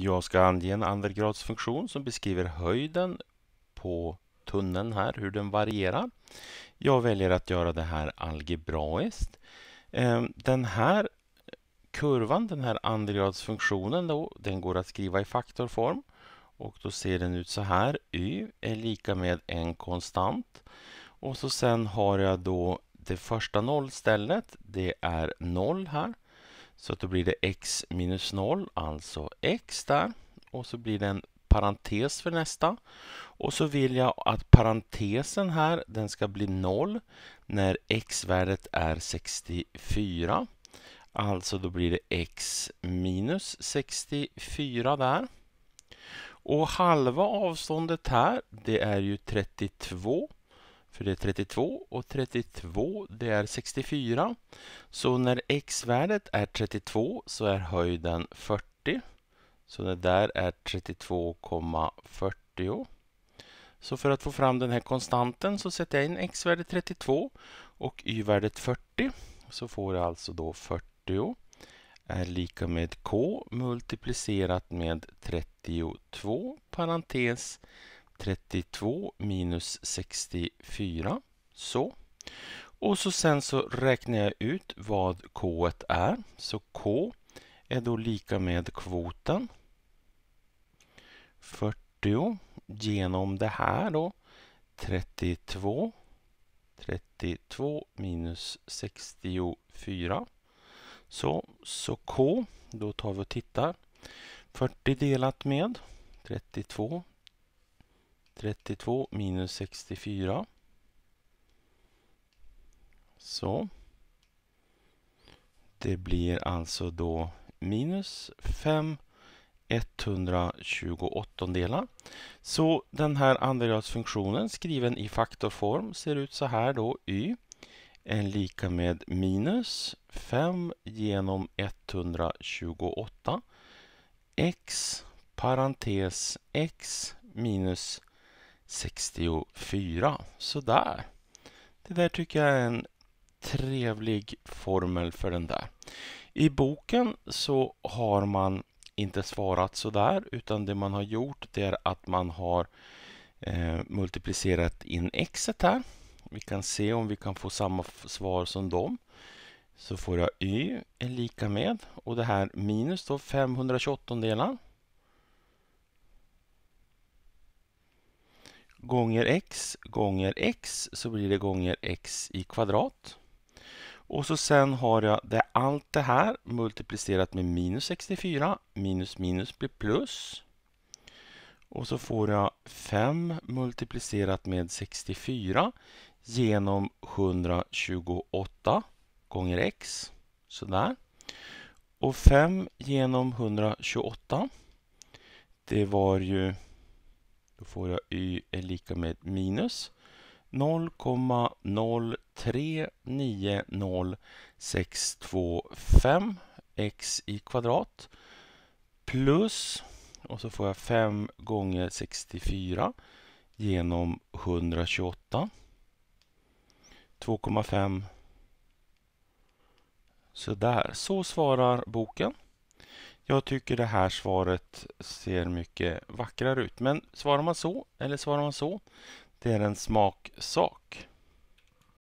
Jag ska ange en andregradsfunktion som beskriver höjden på tunneln här, hur den varierar. Jag väljer att göra det här algebraiskt. Ehm, den här kurvan, den här andegradsfunktionen, då, den går att skriva i faktorform. Och då ser den ut så här. Y är lika med en konstant. Och så sen har jag då det första nollstället. Det är noll här. Så att då blir det x minus 0, alltså x där. Och så blir det en parentes för nästa. Och så vill jag att parentesen här, den ska bli 0 när x-värdet är 64. Alltså då blir det x minus 64 där. Och halva avståndet här, det är ju 32. För det är 32 och 32 det är 64. Så när x-värdet är 32 så är höjden 40. Så det där är 32,40. Så för att få fram den här konstanten så sätter jag in x-värdet 32 och y-värdet 40. Så får jag alltså då 40 är lika med k multiplicerat med 32 parentes 32 minus 64. Så. Och så sen så räknar jag ut vad K är. Så K är då lika med kvoten. 40 genom det här då. 32. 32 minus 64. Så, så K, då tar vi och tittar. 40 delat med 32 32 minus 64. Så. Det blir alltså då minus 5 128 delar. Så den här andragradsfunktionen skriven i faktorform ser ut så här då y är lika med minus 5 genom 128 x parentes x minus 64. Sådär. Det där tycker jag är en trevlig formel för den där. I boken så har man inte svarat sådär utan det man har gjort det är att man har eh, multiplicerat in X. här. Vi kan se om vi kan få samma svar som dem. Så får jag y är lika med och det här minus då 528 delar gånger x gånger x så blir det gånger x i kvadrat. Och så sen har jag det, allt det här multiplicerat med minus 64. Minus minus blir plus. Och så får jag 5 multiplicerat med 64 genom 128 gånger x. Sådär. Och 5 genom 128. Det var ju då får jag y är lika med minus 0,0390625 x i kvadrat plus och så får jag 5 gånger 64 genom 128 2,5 där så svarar boken. Jag tycker det här svaret ser mycket vackrare ut. Men svarar man så eller svarar man så? Det är en smaksak.